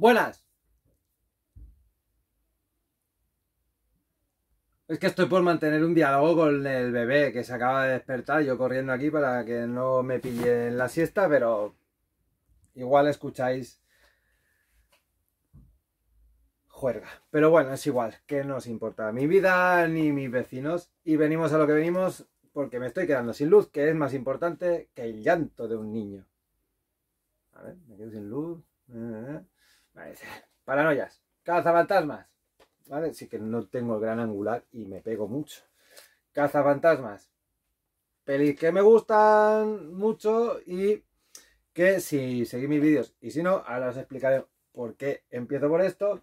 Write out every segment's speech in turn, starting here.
Buenas. Es que estoy por mantener un diálogo con el bebé que se acaba de despertar, yo corriendo aquí para que no me pille en la siesta, pero igual escucháis juerga. Pero bueno, es igual, que no os importa mi vida ni mis vecinos. Y venimos a lo que venimos porque me estoy quedando sin luz, que es más importante que el llanto de un niño. A ver, me quedo sin luz. Eh, eh, eh. Paranoias. fantasmas, ¿Vale? Sí que no tengo el gran angular y me pego mucho. fantasmas Pelis que me gustan mucho y que si seguís mis vídeos y si no, ahora os explicaré por qué empiezo por esto.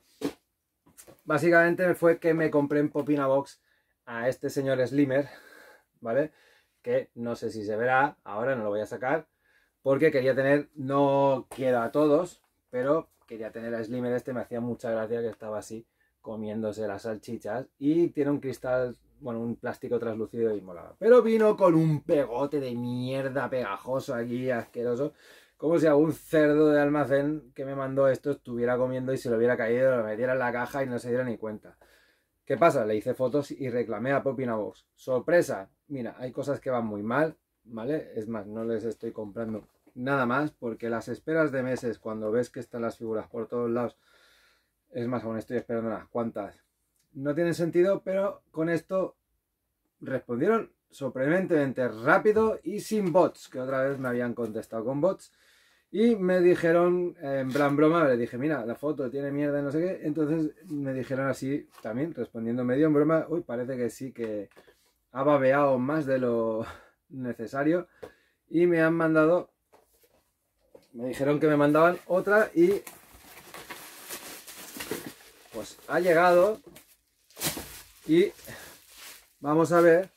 Básicamente fue que me compré en Popina Box a este señor Slimer, ¿vale? Que no sé si se verá, ahora no lo voy a sacar, porque quería tener, no quiero a todos, pero quería tener el de este, me hacía mucha gracia que estaba así comiéndose las salchichas y tiene un cristal, bueno, un plástico translúcido y molado. Pero vino con un pegote de mierda pegajoso aquí, asqueroso, como si algún cerdo de almacén que me mandó esto estuviera comiendo y se lo hubiera caído, lo metiera en la caja y no se diera ni cuenta. ¿Qué pasa? Le hice fotos y reclamé a Popinabox. Sorpresa, mira, hay cosas que van muy mal, ¿vale? Es más, no les estoy comprando nada más, porque las esperas de meses cuando ves que están las figuras por todos lados, es más, aún estoy esperando unas cuantas. No tiene sentido, pero con esto respondieron sorprendentemente rápido y sin bots, que otra vez me habían contestado con bots. Y me dijeron, en plan broma, le dije, mira, la foto tiene mierda y no sé qué. Entonces me dijeron así, también respondiendo medio en broma, uy, parece que sí que ha babeado más de lo necesario. Y me han mandado me dijeron que me mandaban otra y pues ha llegado y vamos a ver,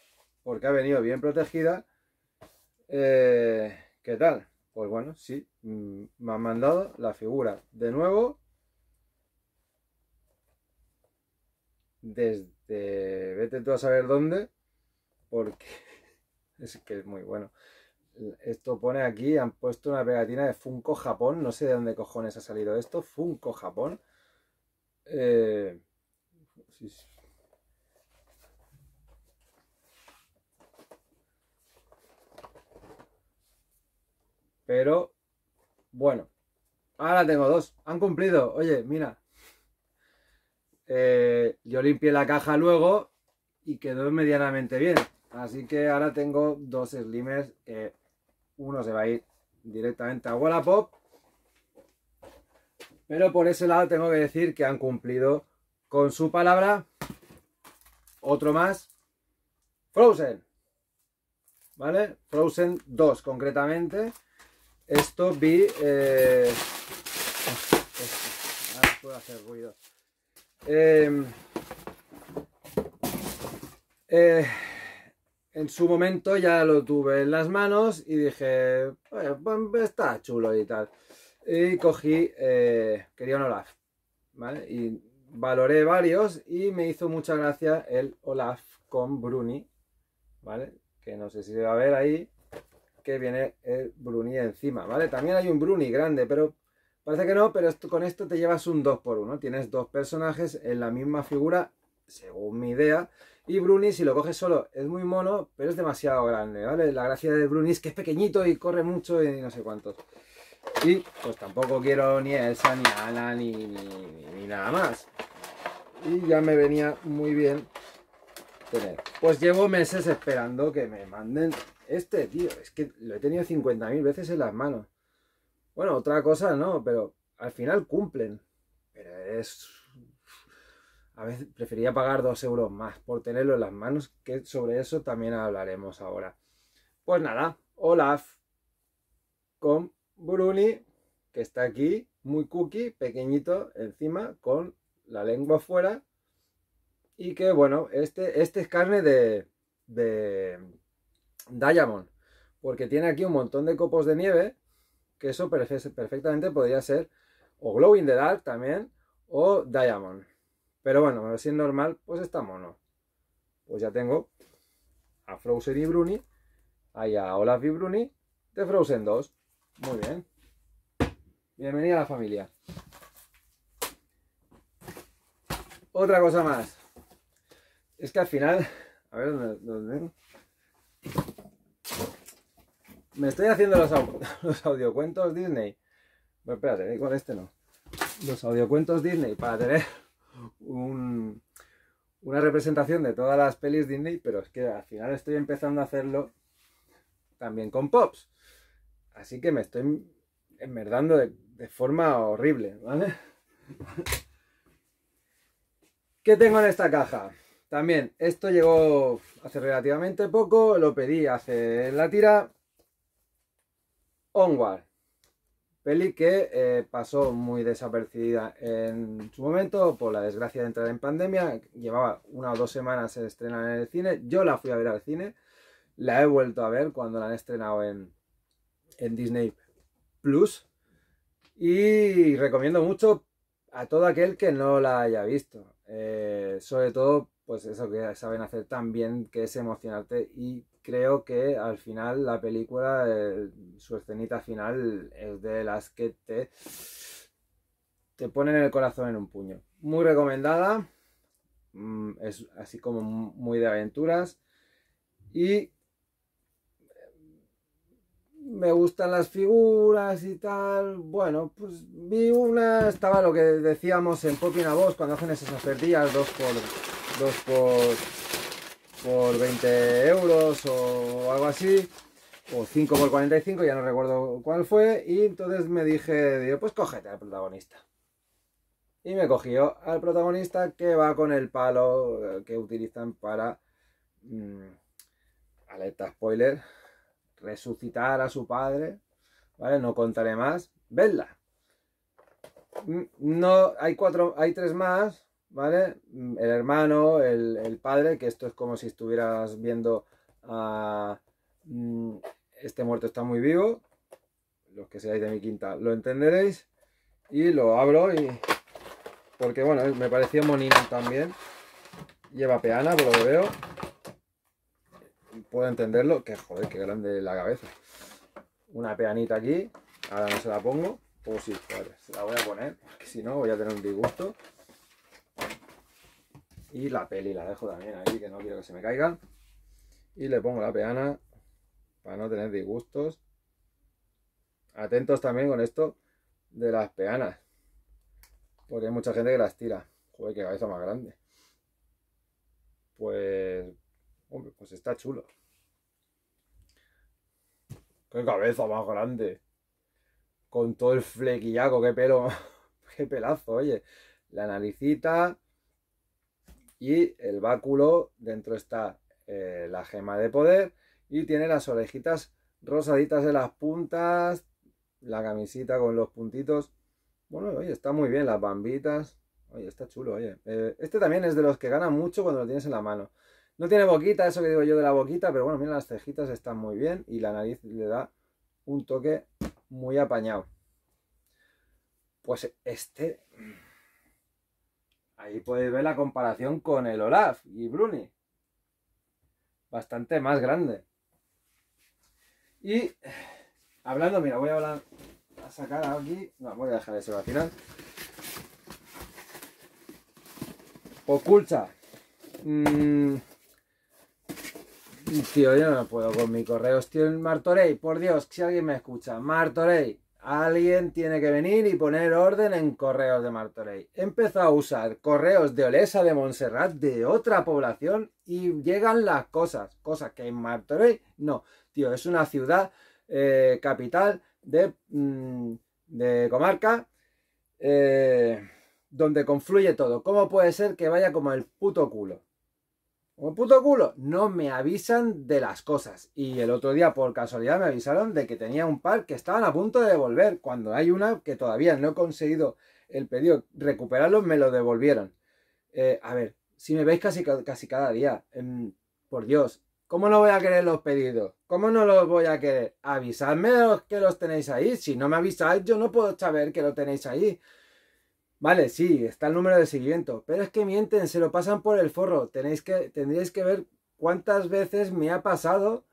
porque ha venido bien protegida, eh, ¿qué tal? Pues bueno, sí, mm, me han mandado la figura de nuevo desde vete tú a saber dónde, porque es que es muy bueno. Esto pone aquí, han puesto una pegatina de Funko Japón. No sé de dónde cojones ha salido esto. Funko Japón. Eh, Pero, bueno. Ahora tengo dos. Han cumplido. Oye, mira. Eh, yo limpié la caja luego y quedó medianamente bien. Así que ahora tengo dos slimers uno se va a ir directamente a Wallapop. Pero por ese lado tengo que decir que han cumplido con su palabra. Otro más. Frozen. ¿Vale? Frozen 2 concretamente. Esto vi... Eh, hacer ruido. Em, eh, en su momento ya lo tuve en las manos y dije, pues, está chulo y tal. Y cogí, eh, quería un Olaf, ¿vale? Y valoré varios y me hizo mucha gracia el Olaf con Bruni, ¿vale? Que no sé si se va a ver ahí, que viene el Bruni encima, ¿vale? También hay un Bruni grande, pero parece que no, pero con esto te llevas un 2x1, tienes dos personajes en la misma figura, según mi idea, y Brunis, si lo coges solo, es muy mono, pero es demasiado grande, ¿vale? La gracia de Brunis es que es pequeñito y corre mucho y no sé cuántos. Y pues tampoco quiero ni Elsa, ni Ana, ni, nada más. Y ya me venía muy bien tener. Pues llevo meses esperando que me manden este, tío. Es que lo he tenido 50.000 veces en las manos. Bueno, otra cosa no, pero al final cumplen. Pero es a veces prefería pagar dos euros más por tenerlo en las manos, que sobre eso también hablaremos ahora. Pues nada, Olaf con Bruni, que está aquí, muy cookie, pequeñito encima, con la lengua afuera. Y que bueno, este, este es carne de, de Diamond, porque tiene aquí un montón de copos de nieve, que eso perfectamente podría ser o glowing in the Dark también, o Diamond. Pero bueno, si es normal, pues está mono. Pues ya tengo a Frozen y Bruni, ahí a Olaf y Bruni de Frozen 2. Muy bien. Bienvenida a la familia. Otra cosa más. Es que al final... A ver dónde... Me estoy haciendo los, audiocuentos Disney. Bueno, espérate, con este no. Los audiocuentos Disney para tener una representación de todas las pelis Disney, pero es que al final estoy empezando a hacerlo también con Pops. Así que me estoy enmerdando de, forma horrible, ¿vale? ¿Qué tengo en esta caja? También, esto llegó hace relativamente poco, lo pedí hace la tira. Onward, Peli que eh, pasó muy desapercibida en su momento por la desgracia de entrar en pandemia. Llevaba una o dos semanas en estrenar en el cine. Yo la fui a ver al cine. La he vuelto a ver cuando la han estrenado en, en Disney Plus. Y recomiendo mucho a todo aquel que no la haya visto. Eh, sobre todo, pues eso que saben hacer tan bien, que es emocionarte y creo que al final la película, eh, su escenita final es de las que te, te ponen el corazón en un puño. Muy recomendada, mm, es así como muy de aventuras y me gustan las figuras y tal. Bueno, pues vi una, estaba lo que decíamos en Popina Voz cuando hacen esas ofertillas, dos por, dos por por 20 euros o algo así, o 5 por 45, ya no recuerdo cuál fue, y entonces me dije, pues cógete al protagonista. Y me cogió al protagonista que va con el palo eh, que utilizan para, mm, alerta spoiler, resucitar a su padre, ¿vale? No contaré más, vedla. Mm, no, hay cuatro, hay tres más, ¿vale? Mm, el hermano, el, padre, que esto es como si estuvieras viendo a... Mm, este muerto está muy vivo, los que seáis de mi quinta lo entenderéis, y lo abro y... Porque bueno, me parecía monino también. Lleva peana, por lo que veo. Puedo entenderlo. Que joder, qué grande la cabeza. Una peanita aquí. Ahora no se la pongo. Pues sí, se la voy a poner. Porque si no, voy a tener un disgusto. Y la peli la dejo también ahí, que no quiero que se me caiga. Y le pongo la peana para no tener disgustos. Atentos también con esto de las peanas. Porque hay mucha gente que las tira. Joder, qué cabeza más grande. Pues... Hombre, pues está chulo. ¡Qué cabeza más grande! Con todo el flequillaco, qué pelo, qué pelazo, oye. La naricita, y el báculo, dentro está eh, la gema de poder y tiene las orejitas rosaditas de las puntas, la camisita con los puntitos. Bueno, oye, está muy bien, las bambitas. Oye, está chulo, oye. Eh, este también es de los que gana mucho cuando lo tienes en la mano. No tiene boquita, eso que digo yo de la boquita, pero bueno, mira, las cejitas están muy bien y la nariz le da un toque muy apañado. Pues este Ahí podéis ver la comparación con el Olaf y Bruni. Bastante más grande. Y hablando, mira, voy a hablar sacar aquí. No, voy a dejar eso al final. Oculta. Mm. Tío, yo no puedo con mi correo. Tío, Martorey, por Dios, si alguien me escucha. Martorey, Alguien tiene que venir y poner orden en Correos de Martorey. Empezó a usar correos de Olesa de Montserrat de otra población y llegan las cosas, cosas que en Martorey no. Tío, es una ciudad eh, capital de, mm, comarca eh, donde confluye todo. ¿Cómo puede ser que vaya como el puto culo? un puto culo. No me avisan de las cosas. Y el otro día, por casualidad, me avisaron de que tenía un par que estaban a punto de devolver. Cuando hay una que todavía no he conseguido el pedido recuperarlo, me lo devolvieron. Eh, a ver, si me veis casi, casi cada día, em, por Dios, ¿cómo no voy a querer los pedidos? ¿Cómo no los voy a querer? Avisadme los que los tenéis ahí. Si no me avisáis, yo no puedo saber que lo tenéis ahí. Vale, sí, está el número de seguimiento, pero es que mienten, se lo pasan por el forro. Tenéis que, tendríais que ver cuántas veces me ha pasado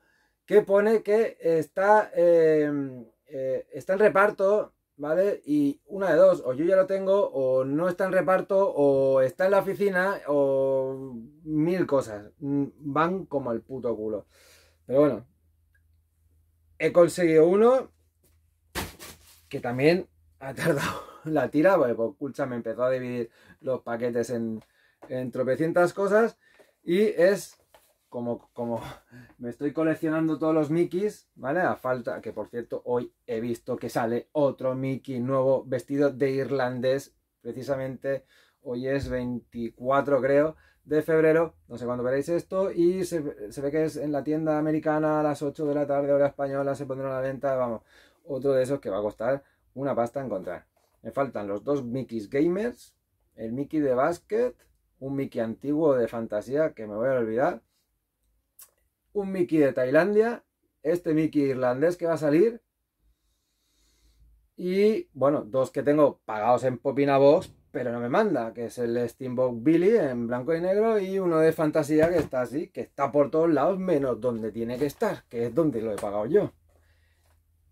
que pone que está, em, eh, está en reparto, ¿vale? Y una de dos, o yo ya lo tengo, o no está en reparto, o está en la oficina, o mil cosas. Mm, van como el puto culo. Pero bueno, he conseguido uno que también ha tardado la tira, porque pues, me empezó a dividir los paquetes en, tropecientas cosas. Y es como, como, me estoy coleccionando todos los Mickeys, ¿vale? A falta, que por cierto, hoy he visto que sale otro Mickey nuevo vestido de irlandés, precisamente hoy es 24 creo de febrero, no sé cuándo veréis esto, y se, se ve que es en la tienda americana a las 8 de la tarde, hora española, se pondrá a la venta, vamos, otro de esos que va a costar una pasta encontrar. Me faltan los dos Mickeys Gamers, el Mickey de Basket, un Mickey antiguo de fantasía que me voy a olvidar, un Mickey de Tailandia, este Mickey irlandés que va a salir y bueno, dos que tengo pagados en Popina pero no me manda, que es el Steamboat Billy en blanco y negro y uno de fantasía que está así, que está por todos lados menos donde tiene que estar, que es donde lo he pagado yo.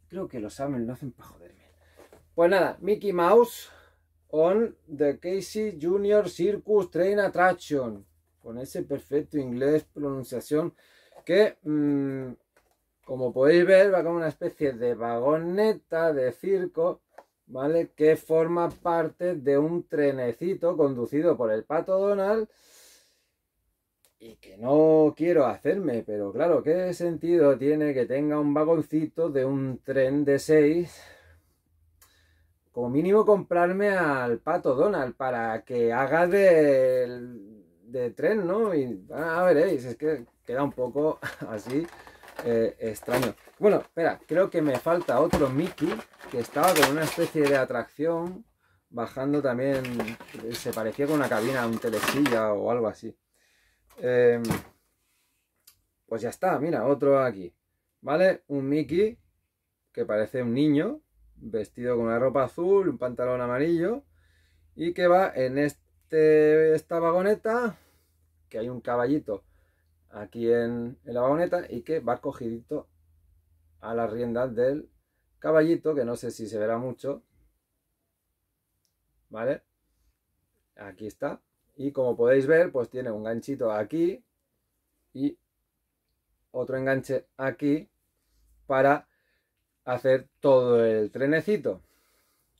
Creo que los Amel no hacen para joder. Pues nada, Mickey Mouse on the Casey Junior Circus Train Attraction. Con ese perfecto inglés, pronunciación que, mm, como podéis ver, va como una especie de vagoneta de circo, ¿vale? Que forma parte de un trenecito conducido por el pato Donald y que no quiero hacerme, pero claro, ¿qué sentido tiene que tenga un vagoncito de un tren de 6 como mínimo comprarme al pato Donald para que haga de, tren, ¿no? Y ah, a veréis, es que queda un poco así eh, extraño. Bueno, espera, creo que me falta otro Mickey que estaba con una especie de atracción bajando también, se parecía con una cabina, un telesilla o algo así. Em, pues ya está, mira, otro aquí. ¿Vale? Un Mickey que parece un niño, vestido con una ropa azul, un pantalón amarillo, y que va en este, esta vagoneta, que hay un caballito aquí en, la vagoneta, y que va cogidito a las riendas del caballito, que no sé si se verá mucho, ¿vale? Aquí está. Y como podéis ver, pues tiene un ganchito aquí y otro enganche aquí para hacer todo el trenecito.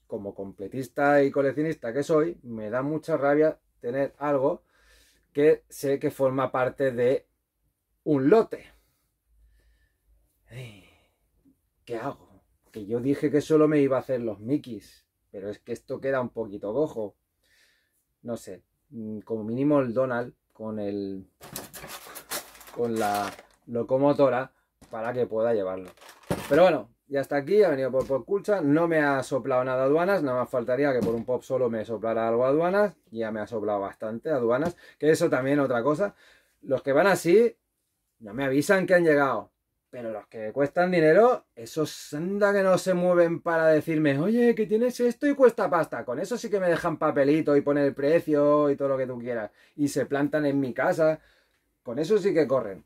Como completista y coleccionista que soy, me da mucha rabia tener algo que sé que forma parte de un lote. ¿Qué hago? Que yo dije que solo me iba a hacer los Mickeys, pero es que esto queda un poquito cojo. No sé, mm, como mínimo el Donald con el con la locomotora para que pueda llevarlo. Pero bueno, ya hasta aquí, ha venido por culcha no me ha soplado nada aduanas, nada más faltaría que por un pop solo me soplara algo aduanas, ya me ha soplado bastante aduanas, que eso también otra cosa, los que van así no me avisan que han llegado, pero los que cuestan dinero, esos anda que no se mueven para decirme, oye, que tienes esto y cuesta pasta, con eso sí que me dejan papelito y poner el precio y todo lo que tú quieras, y se plantan en mi casa, con eso sí que corren.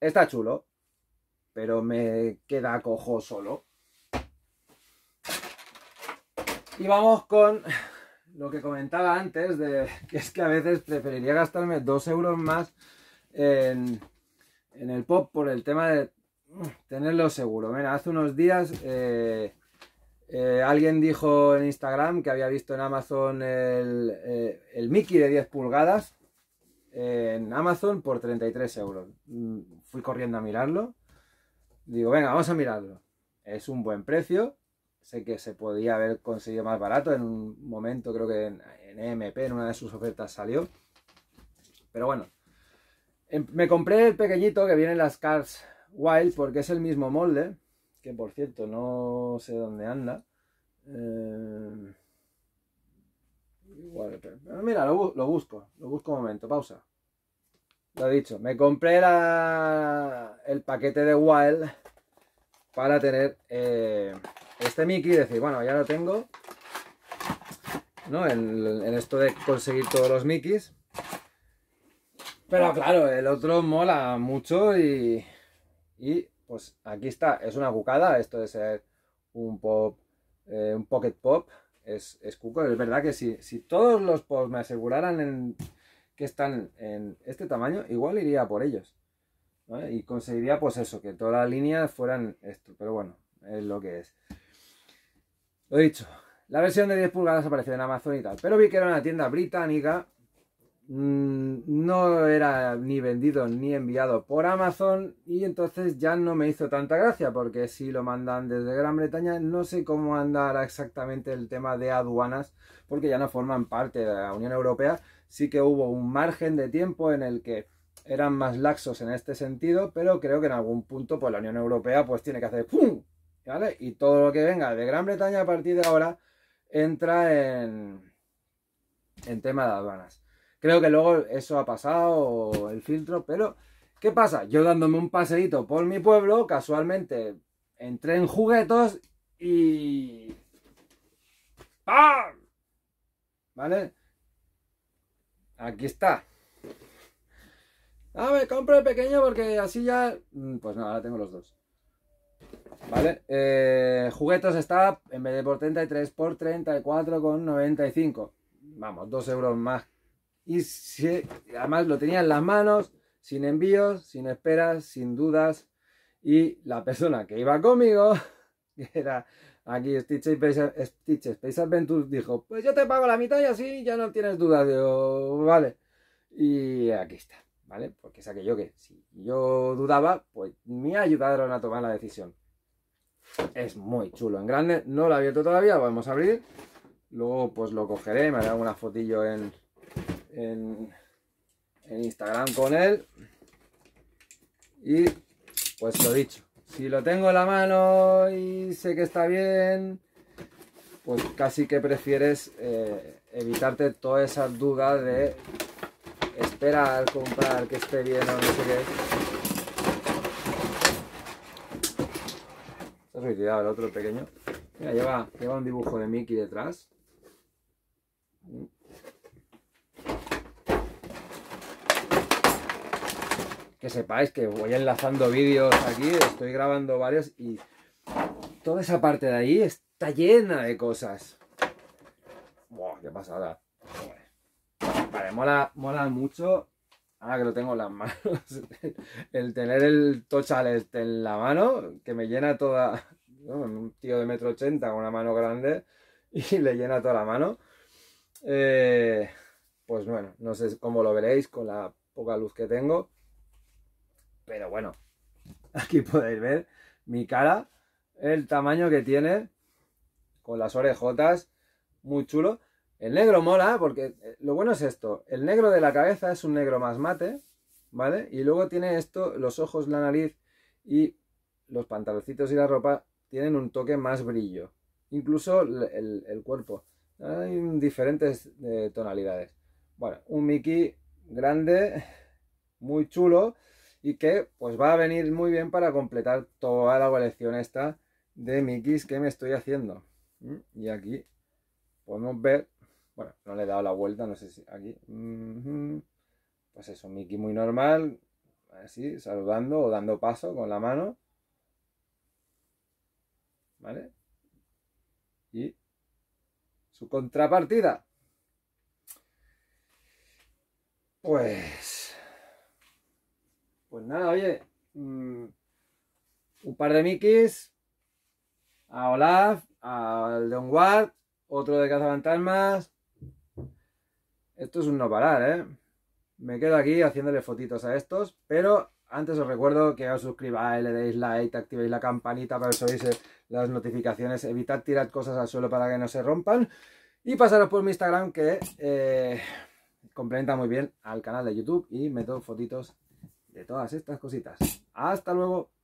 Está chulo, pero me queda cojo solo. Y vamos con lo que comentaba antes, de que es que a veces preferiría gastarme dos euros más en, el pop por el tema de tenerlo seguro. Mira, hace unos días eh, eh, alguien dijo en Instagram que había visto en Amazon el, eh, el Mickey de 10 pulgadas en Amazon por 33 euros. Mm, fui corriendo a mirarlo digo, venga, vamos a mirarlo. Es un buen precio. Sé que se podía haber conseguido más barato en un momento, creo que en, EMP, e en una de sus ofertas salió. Pero bueno, em, me compré el pequeñito que viene en las Cars Wild porque es el mismo molde, que por cierto no sé dónde anda. Eh, mira, lo busco, lo busco un momento, pausa. Lo dicho, me compré el paquete de Wild para tener eh, este Mickey decir, bueno, ya lo tengo. ¿No? En, esto de conseguir todos los Mickeys. Pero claro, el otro mola mucho y, y pues aquí está. Es una cucada esto de ser un pop, eh, un pocket pop. Es, es cuco. Es verdad que si, si todos los pops me aseguraran en que están en este tamaño, igual iría por ellos. Y conseguiría pues eso, que todas las líneas fueran esto. Pero bueno, es lo que es. Lo dicho, la versión de 10 pulgadas apareció en Amazon y tal. Pero vi que era una tienda británica. Mm, no era ni vendido ni enviado por Amazon y entonces ya no me hizo tanta gracia porque si lo mandan desde Gran Bretaña no sé cómo andará exactamente el tema de aduanas porque ya no forman parte de la Unión Europea sí que hubo un margen de tiempo en el que eran más laxos en este sentido, pero creo que en algún punto pues la Unión Europea pues tiene que hacer ¡pum! ¿Vale? Y todo lo que venga de Gran Bretaña a partir de ahora entra en, en tema de aduanas. Creo que luego eso ha pasado, el filtro, pero ¿qué pasa? Yo dándome un paseíto por mi pueblo, casualmente entré en juguetos y... ¡Pam! ¿Vale? Aquí está. A me compro el pequeño porque así ya... Mm, pues nada, ahora tengo los dos. ¿Vale? Eh, juguetos está en vez de por 33 por 34,95. Vamos, dos euros más. Y si, además lo tenía en las manos, sin envíos, sin esperas, sin dudas. Y la persona que iba conmigo, era Aquí Stitch Space, Adventures dijo, pues yo te pago la mitad y así ya no tienes dudas. vale. Y aquí está, ¿vale? Porque saqué yo que si yo dudaba, pues me ayudaron a tomar la decisión. Es muy chulo, en grande, no lo he abierto todavía, vamos a abrir. Luego pues lo cogeré, me haré una fotillo en, en Instagram con él. Y pues lo dicho, si lo tengo en la mano y sé que está bien, pues casi que prefieres eh, evitarte todas esas dudas de esperar, comprar, que esté bien o no sé qué. Se ha suicidado el otro pequeño. Mira, lleva, lleva un dibujo de Mickey detrás. que sepáis que voy enlazando vídeos aquí, estoy grabando varios y toda esa parte de ahí está llena de cosas. qué pasada. Vale, mola, mola mucho. Ahora que lo tengo en las manos, el tener el tochal en la mano, que me llena toda. Un tío de metro ochenta con una mano grande y le llena toda la mano. Eh, pues bueno, no sé cómo lo veréis con la poca luz que tengo. Pero bueno, aquí podéis ver mi cara, el tamaño que tiene, con las orejotas, muy chulo. El negro mola, porque eh, lo bueno es esto, el negro de la cabeza es un negro más mate, ¿vale? Y luego tiene esto, los ojos, la nariz y los pantaloncitos y la ropa tienen un toque más brillo. Incluso el, cuerpo. Hay diferentes eh, tonalidades. Bueno, un Mickey grande, muy chulo y que pues va a venir muy bien para completar toda la colección esta de Mickeys que me estoy haciendo. Mm, y aquí podemos ver, bueno, no le he dado la vuelta, no sé si aquí, pues eso, Mickey muy normal, así, saludando o dando paso con la mano. ¿Vale? Y su contrapartida. Pues pues nada, oye, mm, un par de mickeys, a Olaf, al de guard, otro de más. Esto es un no parar, ¿eh? Me quedo aquí haciéndole fotitos a estos, pero antes os recuerdo que os suscribáis, le deis like, activéis la campanita para que os oís eh, las notificaciones, evitad tirar cosas al suelo para que no se rompan y pasaros por mi Instagram que eh, complementa muy bien al canal de YouTube y meto fotitos de todas estas cositas. Hasta luego.